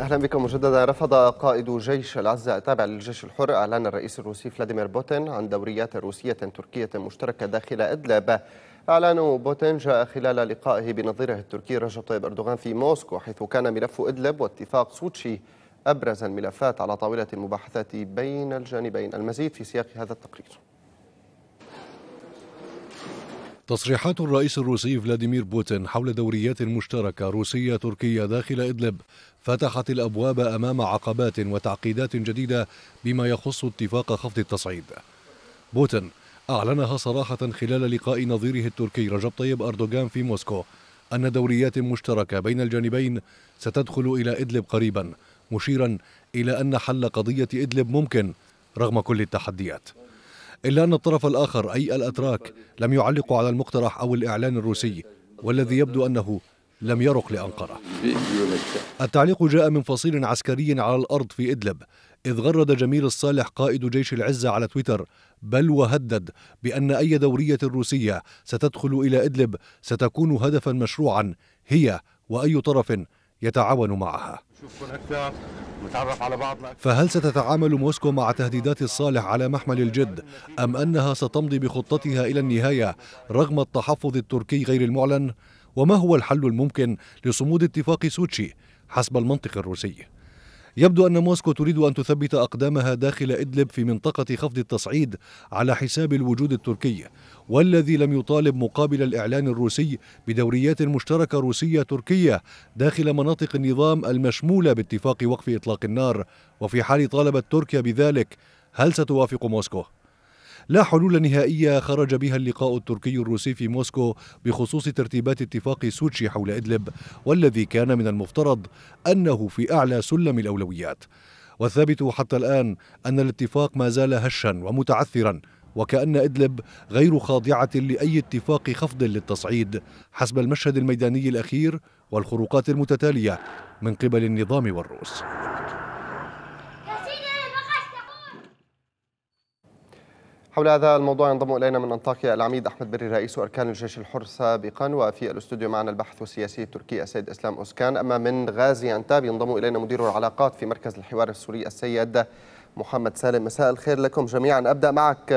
اهلا بكم مجددا رفض قائد جيش العزة التابع للجيش الحر اعلان الرئيس الروسي فلاديمير بوتين عن دوريات روسية تركية مشتركة داخل ادلب اعلان بوتين جاء خلال لقائه بنظيره التركي رجب طيب اردوغان في موسكو حيث كان ملف ادلب واتفاق سوتشي ابرز الملفات على طاولة المباحثات بين الجانبين المزيد في سياق هذا التقرير تصريحات الرئيس الروسي فلاديمير بوتين حول دوريات مشتركة روسية تركية داخل إدلب فتحت الأبواب أمام عقبات وتعقيدات جديدة بما يخص اتفاق خفض التصعيد بوتين أعلنها صراحة خلال لقاء نظيره التركي رجب طيب أردوغان في موسكو أن دوريات مشتركة بين الجانبين ستدخل إلى إدلب قريبا مشيرا إلى أن حل قضية إدلب ممكن رغم كل التحديات إلا أن الطرف الآخر أي الأتراك لم يعلقوا على المقترح أو الإعلان الروسي والذي يبدو أنه لم يرق لأنقرة التعليق جاء من فصيل عسكري على الأرض في إدلب إذ غرد جميل الصالح قائد جيش العزة على تويتر بل وهدد بأن أي دورية روسية ستدخل إلى إدلب ستكون هدفا مشروعا هي وأي طرف يتعاون معها فهل ستتعامل موسكو مع تهديدات الصالح على محمل الجد أم أنها ستمضي بخطتها إلى النهاية رغم التحفظ التركي غير المعلن وما هو الحل الممكن لصمود اتفاق سوتشي حسب المنطق الروسي يبدو أن موسكو تريد أن تثبت أقدامها داخل إدلب في منطقة خفض التصعيد على حساب الوجود التركي والذي لم يطالب مقابل الإعلان الروسي بدوريات مشتركة روسية تركية داخل مناطق النظام المشمولة باتفاق وقف إطلاق النار وفي حال طالبت تركيا بذلك هل ستوافق موسكو؟ لا حلول نهائية خرج بها اللقاء التركي الروسي في موسكو بخصوص ترتيبات اتفاق سوتشي حول إدلب والذي كان من المفترض أنه في أعلى سلم الأولويات والثابت حتى الآن أن الاتفاق ما زال هشا ومتعثرا وكأن إدلب غير خاضعة لأي اتفاق خفض للتصعيد حسب المشهد الميداني الأخير والخروقات المتتالية من قبل النظام والروس حول هذا الموضوع ينضم الينا من انطاكيا العميد احمد بري رئيس اركان الجيش الحر سابقا وفي الاستوديو معنا الباحث السياسي التركي السيد اسلام اوسكان اما من غازي انتاب ينضم الينا مدير العلاقات في مركز الحوار السوري السيد محمد سالم مساء الخير لكم جميعا ابدا معك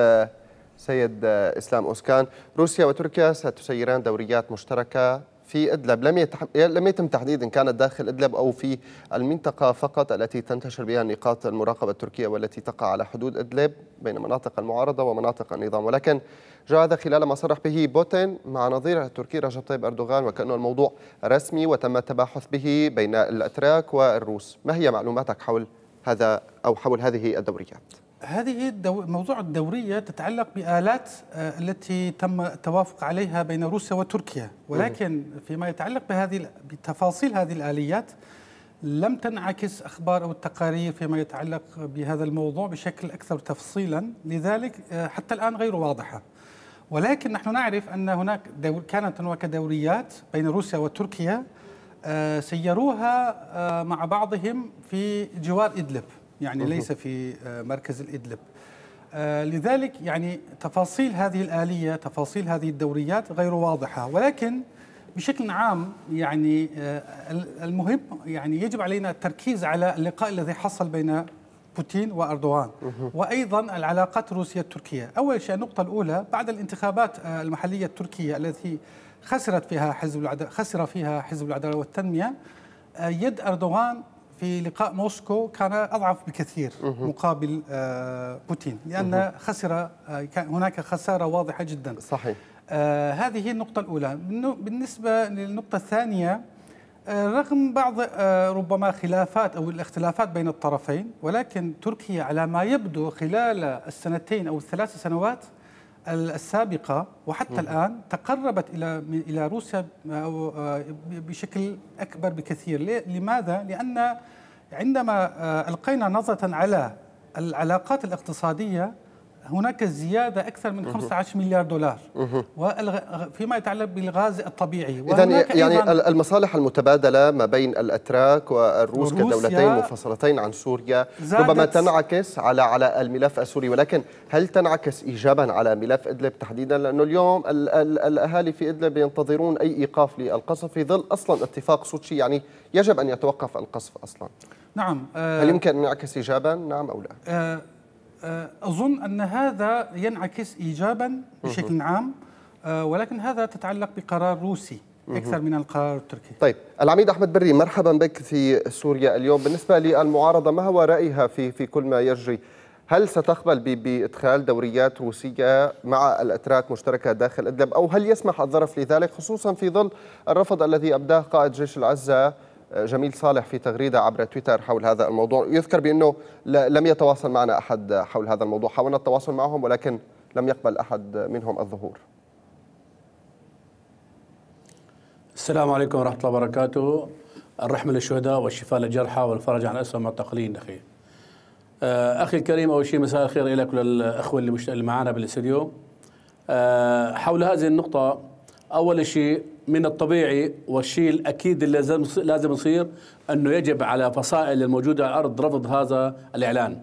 سيد اسلام اوسكان روسيا وتركيا ستسيران دوريات مشتركه في إدلب لم, يتح... لم يتم تحديد إن كانت داخل إدلب أو في المنطقة فقط التي تنتشر بها نقاط المراقبة التركية والتي تقع على حدود إدلب بين مناطق المعارضة ومناطق النظام ولكن جاء هذا خلال ما صرح به بوتين مع نظيره التركي رجب طيب أردوغان وكأنه الموضوع رسمي وتم التباحث به بين الأتراك والروس ما هي معلوماتك حول هذا أو حول هذه الدوريات؟ هذه الدو... موضوع الدورية تتعلق بآلات آه، التي تم التوافق عليها بين روسيا وتركيا ولكن فيما يتعلق بهذه بتفاصيل هذه الآليات لم تنعكس أخبار أو التقارير فيما يتعلق بهذا الموضوع بشكل أكثر تفصيلا لذلك آه، حتى الآن غير واضحة ولكن نحن نعرف أن هناك دور... كانت هناك دوريات بين روسيا وتركيا آه، سيروها مع بعضهم في جوار إدلب يعني ليس في آه، مركز الإدلب آه، لذلك يعني تفاصيل هذه الآلية تفاصيل هذه الدوريات غير واضحة ولكن بشكل عام يعني آه، المهم يعني يجب علينا التركيز على اللقاء الذي حصل بين بوتين واردوغان وايضا العلاقات الروسيه التركيه، اول شيء النقطه الاولى بعد الانتخابات المحليه التركيه التي خسرت فيها حزب العداله خسر فيها حزب العداله والتنميه يد اردوغان في لقاء موسكو كان أضعف بكثير مقابل آه، بوتين لأن خسر آه، كان هناك خسارة واضحة جدا صحيح آه، هذه النقطة الأولى بالنسبة للنقطة الثانية رغم بعض ربما خلافات أو الاختلافات بين الطرفين ولكن تركيا على ما يبدو خلال السنتين أو الثلاث سنوات السابقة وحتى مم. الآن تقربت إلى إلى روسيا آه، بشكل أكبر بكثير لماذا؟ لأن عندما آه، ألقينا نظرة على العلاقات الاقتصادية هناك زيادة أكثر من 15 مليار دولار فيما يتعلق بالغاز الطبيعي إذن يعني المصالح المتبادلة ما بين الأتراك والروس كدولتين منفصلتين عن سوريا ربما تنعكس على على الملف السوري ولكن هل تنعكس إيجابا على ملف إدلب تحديدا لأنه اليوم الـ الـ الأهالي في إدلب ينتظرون أي إيقاف للقصف في ظل أصلا اتفاق سوتشي يعني يجب أن يتوقف القصف أصلا نعم آه، هل يمكن أن ينعكس إيجابا نعم أو لا آه، آه، أظن أن هذا ينعكس إيجابا بشكل عام آه، ولكن هذا تتعلق بقرار روسي أكثر من القرار التركي طيب العميد أحمد بري مرحبا بك في سوريا اليوم بالنسبة للمعارضة ما هو رأيها في, في كل ما يجري هل ستقبل بإدخال دوريات روسية مع الأتراك مشتركة داخل إدلب أو هل يسمح الظرف لذلك خصوصا في ظل الرفض الذي أبداه قائد جيش العزة جميل صالح في تغريدة عبر تويتر حول هذا الموضوع يذكر بأنه لم يتواصل معنا أحد حول هذا الموضوع حاولنا التواصل معهم ولكن لم يقبل أحد منهم الظهور السلام عليكم ورحمة الله وبركاته الرحمة للشهداء والشفاء للجرحى والفرج عن أسوأ المعتقلين أخي آه، أخي الكريم أول شيء مساء الخير إليك وللأخوة اللي, اللي معنا بالاستديو آه، حول هذه النقطة أول شيء من الطبيعي والشيء الاكيد اللي لازم لازم يصير انه يجب على فصائل الموجوده على الارض رفض هذا الاعلان.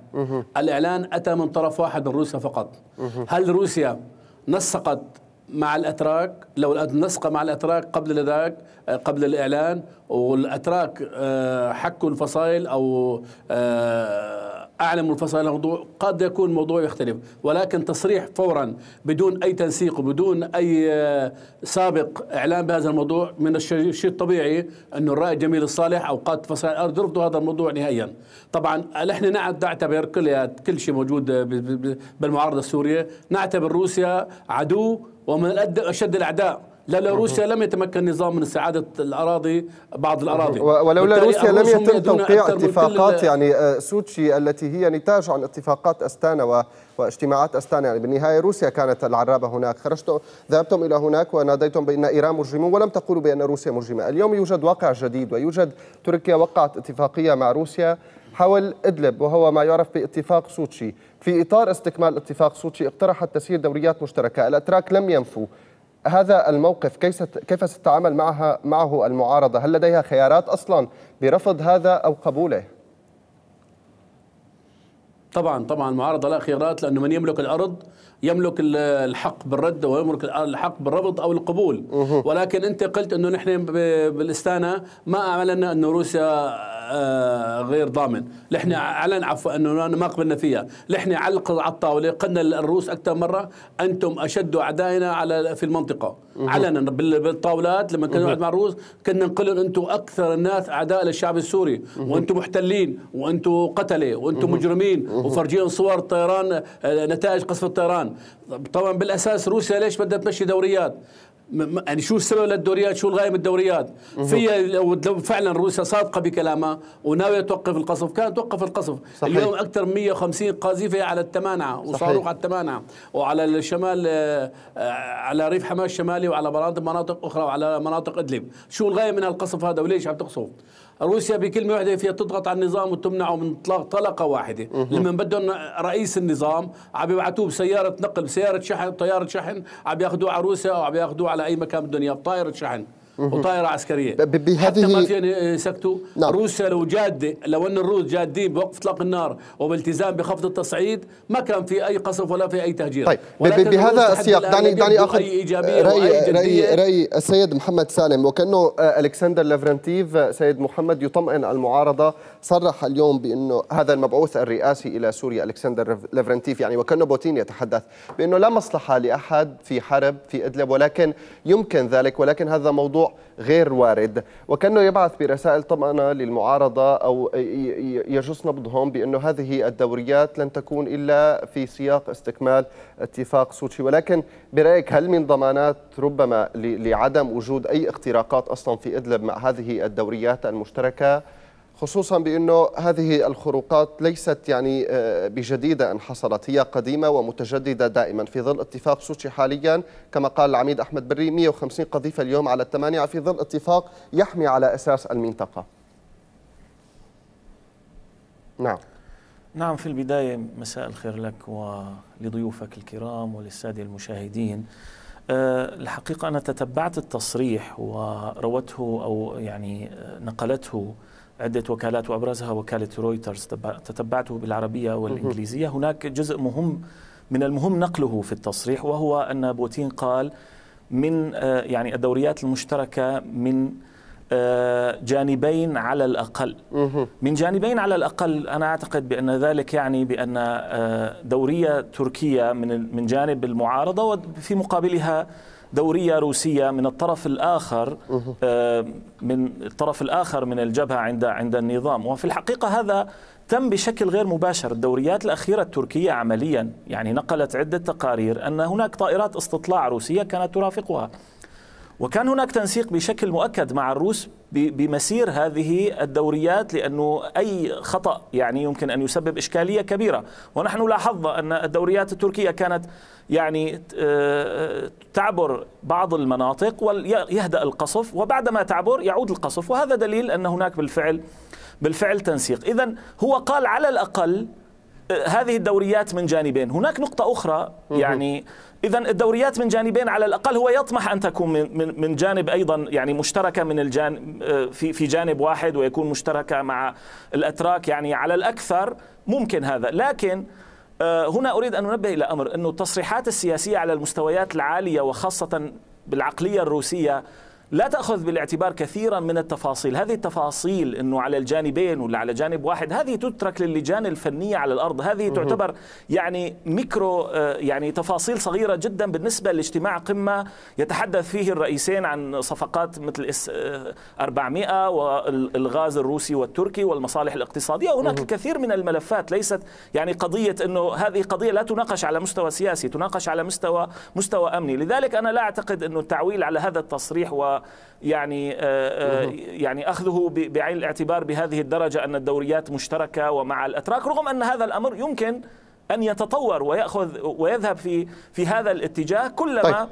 الاعلان اتى من طرف واحد من روسيا فقط. هل روسيا نسقت مع الاتراك لو نسق مع الاتراك قبل ذاك قبل الاعلان والاتراك آه، حكوا الفصائل او آه، اعلم منفصل الموضوع قد يكون موضوع يختلف ولكن تصريح فورا بدون أي تنسيق وبدون أي آه، سابق إعلان بهذا الموضوع من الشيء الطبيعي انه الرأي جميل الصالح أو قد فصل الأرض رفضوا هذا الموضوع نهائيا طبعا نحن نعتبر كل كل شيء موجود بالمعارضة السورية نعتبر روسيا عدو ومن أشد الأعداء لا لا روسيا لم يتمكن نظام من استعادة الأراضي بعض الأراضي ولولا روسيا لم يتم توقيع اتفاقات يعني آه، سوتشي التي هي نتاج عن اتفاقات أستانا و واجتماعات أستانا يعني بالنهاية روسيا كانت العرابة هناك خرجتم ذهبتم إلى هناك وناديتم بأن إيران مجرمون ولم تقولوا بأن روسيا مجرمة اليوم يوجد واقع جديد ويوجد تركيا وقعت اتفاقية مع روسيا حول إدلب وهو ما يعرف باتفاق سوتشي في إطار استكمال اتفاق سوتشي اقترحت تسيير دوريات مشتركة الأتراك لم ينفوا هذا الموقف كيف كيف ستتعامل معها معه المعارضه؟ هل لديها خيارات اصلا برفض هذا او قبوله؟ طبعا طبعا المعارضه لها خيارات لانه من يملك الارض يملك الحق بالرد ويملك الحق بالرفض او القبول ولكن انت قلت انه نحن بالاستانه ما اعلنا انه روسيا آه، غير ضامن نحن اعلن عفوا انه ما قبلنا فيها نحن علق على الطاوله قلنا للروس اكثر مره انتم اشد اعدائنا على في المنطقه علنا بالطاولات لما كنا نقعد مع الروس كنا نقول لهم انتم اكثر الناس اعداء للشعب السوري وانتم محتلين وانتم قتله وانتم مجرمين وفرجيهم صور طيران آه، نتائج قصف الطيران طبعا بالاساس روسيا ليش بدها تمشي دوريات يعني شو السبب للدوريات شو الغايه من الدوريات في لو فعلا روسيا صادقه بكلامها وناويه توقف القصف كانت توقف القصف صحيح. اليوم اكثر من 150 قاذفه على التمانعه وصاروخ على التمانعه وعلى الشمال آه، على ريف حماه الشمالي وعلى مناطق مناطق اخرى وعلى مناطق ادلب شو الغايه من القصف هذا وليش عم تقصف روسيا بكلمه واحده فيها تضغط على النظام وتمنعه من اطلاق طلقه واحده لما بدهم رئيس النظام عم يبعثوه بسياره نقل بسياره شحن طياره شحن عم ياخذوه على روسيا او عم ياخذوه على اي مكان بدهم اياه بطائره شحن وطائره عسكريه بهذه حتى ما في آه، سكتوا نعم. روسيا لو جاده لو ان الروس جادين بوقف اطلاق النار وبالتزام بخفض التصعيد ما كان في اي قصف ولا في اي تهجير طيب بهذا السياق دعني دعني اخذ رأي, رأي, رأي, راي السيد محمد سالم وكانه آه، الكسندر لافرنتيف سيد محمد يطمئن المعارضه صرح اليوم بانه هذا المبعوث الرئاسي الى سوريا الكسندر لافرنتيف يعني وكانه بوتين يتحدث بانه لا مصلحه لاحد في حرب في ادلب ولكن يمكن ذلك ولكن هذا موضوع غير وارد وكأنه يبعث برسائل طمأنة للمعارضة أو يجس نبضهم بأنه هذه الدوريات لن تكون إلا في سياق استكمال اتفاق سوتشي ولكن برأيك هل من ضمانات ربما لعدم وجود أي اختراقات أصلا في إدلب مع هذه الدوريات المشتركة خصوصا بانه هذه الخروقات ليست يعني آه، بجديده ان حصلت هي قديمه ومتجدده دائما في ظل اتفاق سوتشي حاليا كما قال العميد احمد بري 150 قذيفه اليوم على الثمانيه في ظل اتفاق يحمي على اساس المنطقه. نعم. نعم في البدايه مساء الخير لك ولضيوفك الكرام وللساده المشاهدين. آه، الحقيقه انا تتبعت التصريح وروته او يعني آه، نقلته عدة وكالات وأبرزها وكالة رويترز تتبعته بالعربية والإنجليزية هناك جزء مهم من المهم نقله في التصريح وهو أن بوتين قال من آه، يعني الدوريات المشتركة من آه، جانبين على الأقل من جانبين على الأقل أنا أعتقد بأن ذلك يعني بأن آه، دورية تركية من جانب المعارضة وفي مقابلها دورية روسية من الطرف الآخر آه، من الطرف الآخر من الجبهة عند عند النظام وفي الحقيقة هذا تم بشكل غير مباشر الدوريات الأخيرة التركية عمليا يعني نقلت عدة تقارير أن هناك طائرات استطلاع روسية كانت ترافقها وكان هناك تنسيق بشكل مؤكد مع الروس بمسير هذه الدوريات لانه اي خطا يعني يمكن ان يسبب اشكاليه كبيره، ونحن لاحظنا ان الدوريات التركيه كانت يعني آه، تعبر بعض المناطق ويهدأ القصف وبعدما تعبر يعود القصف وهذا دليل ان هناك بالفعل بالفعل تنسيق، اذا هو قال على الاقل هذه الدوريات من جانبين هناك نقطة أخرى يعني إذا الدوريات من جانبين على الأقل هو يطمح أن تكون من من جانب أيضا يعني مشتركة من الجانب في في جانب واحد ويكون مشتركة مع الأتراك يعني على الأكثر ممكن هذا لكن آه، هنا أريد أن أنبه إلى أمر أنه التصريحات السياسية على المستويات العالية وخاصة بالعقلية الروسية لا تاخذ بالاعتبار كثيرا من التفاصيل، هذه التفاصيل انه على الجانبين ولا على جانب واحد، هذه تترك للجان الفنيه على الارض، هذه تعتبر يعني ميكرو آه، يعني تفاصيل صغيره جدا بالنسبه لاجتماع قمه يتحدث فيه الرئيسين عن صفقات مثل اس 400 آه، والغاز الروسي والتركي والمصالح الاقتصاديه، هناك الكثير من الملفات ليست يعني قضيه انه هذه قضيه لا تناقش على مستوى سياسي، تناقش على مستوى مستوى امني، لذلك انا لا اعتقد انه التعويل على هذا التصريح و يعني آه، آه، يعني اخذه بعين الاعتبار بهذه الدرجه ان الدوريات مشتركه ومع الاتراك رغم ان هذا الامر يمكن ان يتطور وياخذ ويذهب في في هذا الاتجاه كلما طيب.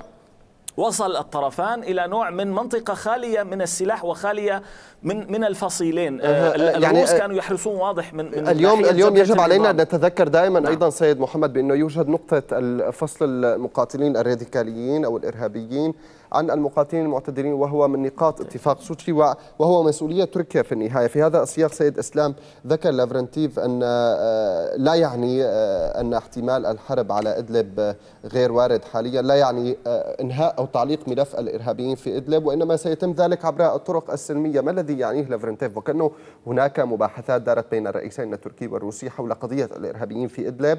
وصل الطرفان الى نوع من منطقه خاليه من السلاح وخاليه من من الفصيلين آه يعني الروس آه، كانوا يحرصون واضح من, من اليوم اليوم يجب علينا ان نتذكر دائما نعم. ايضا سيد محمد بانه يوجد نقطه الفصل المقاتلين الراديكاليين او الارهابيين عن المقاتلين المعتدلين وهو من نقاط اتفاق سوتشي وهو مسؤولية تركيا في النهاية في هذا السياق سيد إسلام ذكر لافرنتيف أن آه، لا يعني آه، أن احتمال الحرب على إدلب آه، غير وارد حاليا لا يعني إنهاء أو تعليق ملف الإرهابيين في إدلب وإنما سيتم ذلك عبر الطرق السلمية ما الذي يعنيه لافرنتيف وكأنه هناك مباحثات دارت بين الرئيسين التركي والروسي حول قضية الإرهابيين في إدلب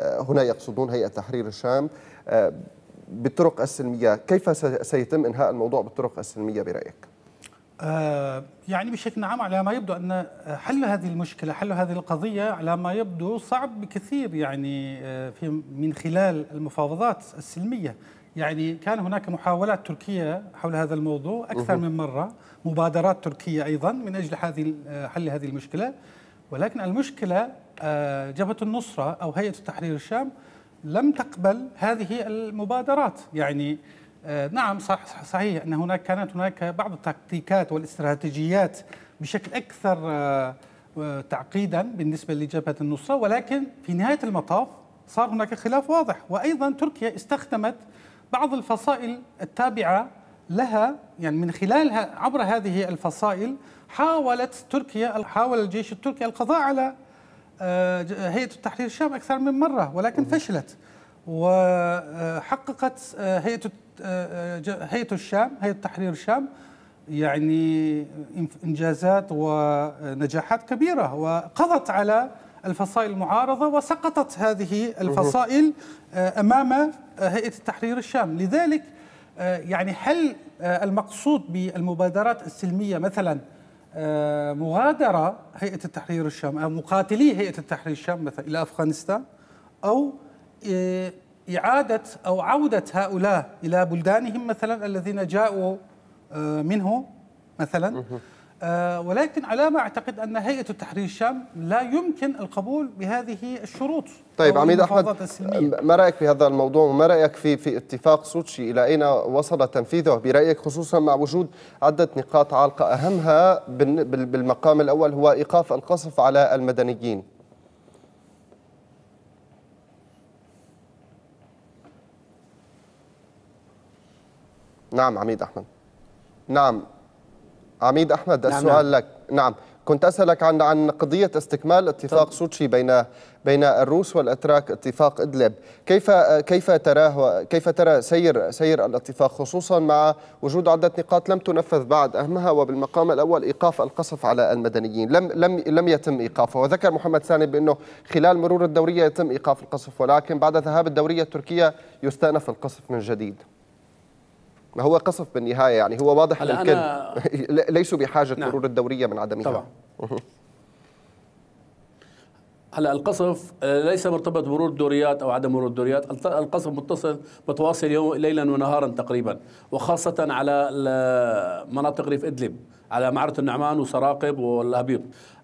هنا يقصدون هيئة تحرير الشام بالطرق السلميه، كيف سيتم انهاء الموضوع بالطرق السلميه برايك؟ آه، يعني بشكل عام على ما يبدو ان حل هذه المشكله، حل هذه القضيه على ما يبدو صعب بكثير يعني آه، في من خلال المفاوضات السلميه، يعني كان هناك محاولات تركيه حول هذا الموضوع اكثر من مره، مبادرات تركيه ايضا من اجل هذه آه، حل هذه المشكله، ولكن المشكله جبهه النصره او هيئه تحرير الشام لم تقبل هذه المبادرات يعني آه، نعم صح صحيح ان هناك كانت هناك بعض التكتيكات والاستراتيجيات بشكل اكثر آه، آه، تعقيدا بالنسبه لجبهه النصره ولكن في نهايه المطاف صار هناك خلاف واضح وايضا تركيا استخدمت بعض الفصائل التابعه لها يعني من خلالها عبر هذه الفصائل حاولت تركيا حاول الجيش التركي القضاء على آه، هيئه التحرير الشام اكثر من مره ولكن فشلت وحققت آه، آه، هيئه هيئه الشام هيئه تحرير الشام يعني انجازات ونجاحات كبيره وقضت على الفصائل المعارضه وسقطت هذه الفصائل امام هيئه التحرير الشام لذلك يعني هل المقصود بالمبادرات السلميه مثلا آه، مغادره هيئه التحرير الشام او مقاتلي هيئه التحرير الشام مثلا الى افغانستان او آه، اعاده او عوده هؤلاء الى بلدانهم مثلا الذين جاؤوا آه، منه مثلا آه، ولكن على ما أعتقد أن هيئة التحرير الشام لا يمكن القبول بهذه الشروط طيب عميد أحمد السلمية. ما رأيك في هذا الموضوع وما رأيك في في اتفاق سوتشي إلى أين وصل تنفيذه برأيك خصوصا مع وجود عدة نقاط عالقة أهمها بالمقام الأول هو إيقاف القصف على المدنيين نعم عميد أحمد نعم عميد أحمد نعم السؤال نعم. لك نعم كنت أسألك عن عن قضية استكمال اتفاق سوتشي بين بين الروس والأتراك اتفاق إدلب كيف كيف تراه كيف ترى سير سير الاتفاق خصوصا مع وجود عدة نقاط لم تنفذ بعد أهمها وبالمقام الأول إيقاف القصف على المدنيين لم لم لم يتم إيقافه وذكر محمد ثاني بأنه خلال مرور الدورية يتم إيقاف القصف ولكن بعد ذهاب الدورية التركية يستأنف القصف من جديد ما هو قصف بالنهايه يعني هو واضح ان الكل ليسوا بحاجه نعم. مرور الدوريه من عدمها طبعا هلا القصف آه، ليس مرتبط بمرور الدوريات او عدم مرور الدوريات، القصف متصل متواصل يوم ليلا ونهارا تقريبا وخاصه على مناطق ريف ادلب على معره النعمان وسراقب والهبيط،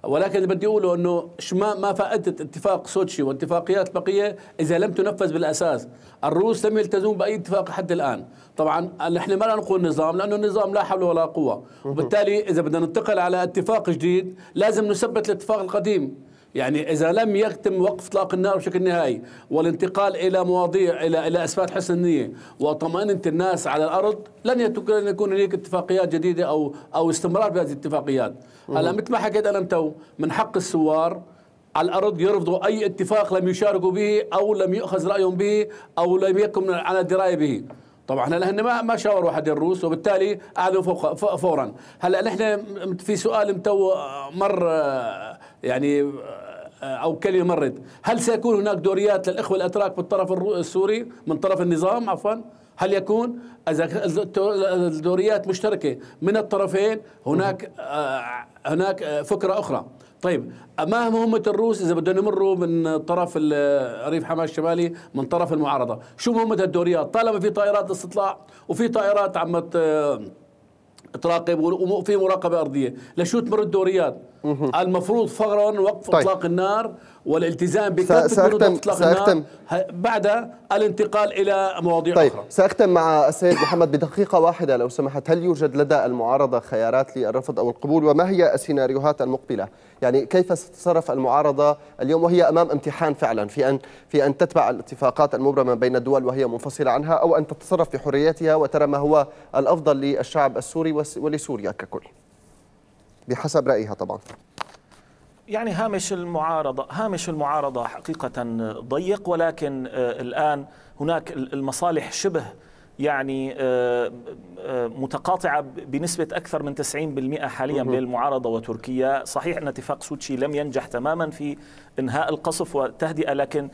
ولكن اللي بدي اقوله انه ما ما فائده اتفاق سوتشي واتفاقيات بقيه اذا لم تنفذ بالاساس، الروس لم يلتزمون باي اتفاق حتى الان، طبعا نحن ما نقول نظام لانه النظام لا حول ولا قوه، وبالتالي اذا بدنا ننتقل على اتفاق جديد لازم نثبت الاتفاق القديم، يعني إذا لم يتم وقف إطلاق النار بشكل نهائي والانتقال إلى مواضيع إلى إلى إثبات حسن النية وطمانه الناس على الأرض لن يكون هناك اتفاقيات جديدة أو أو استمرار بهذه الاتفاقيات هلا مثل ما حكيت أنا تو من حق الثوار على الأرض يرفضوا أي اتفاق لم يشاركوا به أو لم يؤخذ رأيهم به أو لم يكن على دراية به طبعا هلا هن ما ما شاوروا حد الروس وبالتالي اعلنوا فوق فورا هلا نحن في سؤال متو مر يعني أو كلمة مرت هل سيكون هناك دوريات للإخوة الأتراك بالطرف السوري من طرف النظام عفوا هل يكون اذا الدوريات مشتركة من الطرفين هناك آه، هناك آه، فكرة أخرى طيب ما مهمة الروس إذا بدهم يمروا من طرف ريف حماة الشمالي من طرف المعارضة شو مهمة الدوريات طالما في طائرات استطلاع وفي طائرات عم آه، تراقب وفي مراقبة أرضية لشو تمر الدوريات المفروض فورا وقف طيب. اطلاق النار والالتزام بكافه بنود اطلاق سأختم. النار بعد الانتقال الى مواضيع طيب. اخرى ساختم مع السيد محمد بدقيقه واحده لو سمحت هل يوجد لدى المعارضه خيارات للرفض او القبول وما هي السيناريوهات المقبله يعني كيف ستتصرف المعارضه اليوم وهي امام امتحان فعلا في ان في ان تتبع الاتفاقات المبرمه بين الدول وهي منفصله عنها او ان تتصرف بحريتها وترى ما هو الافضل للشعب السوري ولسوريا ككل بحسب رايها طبعا يعني هامش المعارضة هامش المعارضة حقيقة ضيق ولكن آه، الآن هناك المصالح شبه يعني آه، آه، متقاطعة بنسبة أكثر من 90% حاليا بين المعارضة وتركيا صحيح أن اتفاق سوتشي لم ينجح تماما في إنهاء القصف والتهدئة لكن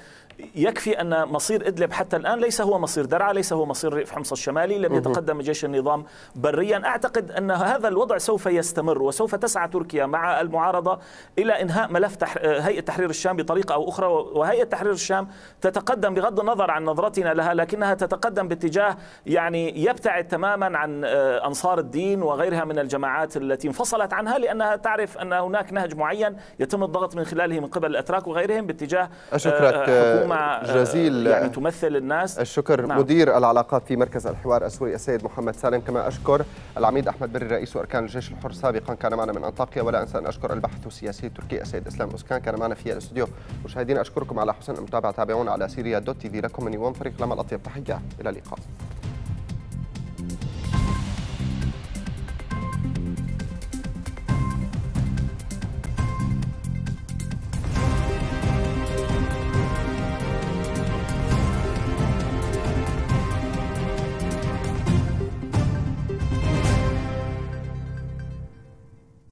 يكفي أن مصير إدلب حتى الآن ليس هو مصير درعا ليس هو مصير ريف حمص الشمالي لم يتقدم جيش النظام بريا أعتقد أن هذا الوضع سوف يستمر وسوف تسعى تركيا مع المعارضة إلى إنهاء ملف هيئة تحرير الشام بطريقة أو أخرى وهيئة تحرير الشام تتقدم بغض النظر عن نظرتنا لها لكنها تتقدم باتجاه يعني يبتعد تماما عن آه، أنصار الدين وغيرها من الجماعات التي انفصلت عنها لأنها تعرف أن هناك نهج معين يتم الضغط من خلاله من قبل الأتراك وغيرهم باتجاه آه، أشكرك آه، مع آه، جزيل آه، يعني تمثل الناس الشكر نعم. مدير العلاقات في مركز الحوار السوري السيد محمد سالم كما أشكر العميد أحمد بري رئيس أركان الجيش الحر سابقا كان معنا من انطاكيا ولا أنسى أن أشكر الباحث السياسي التركي السيد إسلام أسكان كان معنا في الاستوديو مشاهدينا أشكركم على حسن المتابعة تابعونا على سيريا دوت تي في لكم من يوم فريق لما الأطيب تحية إلى اللقاء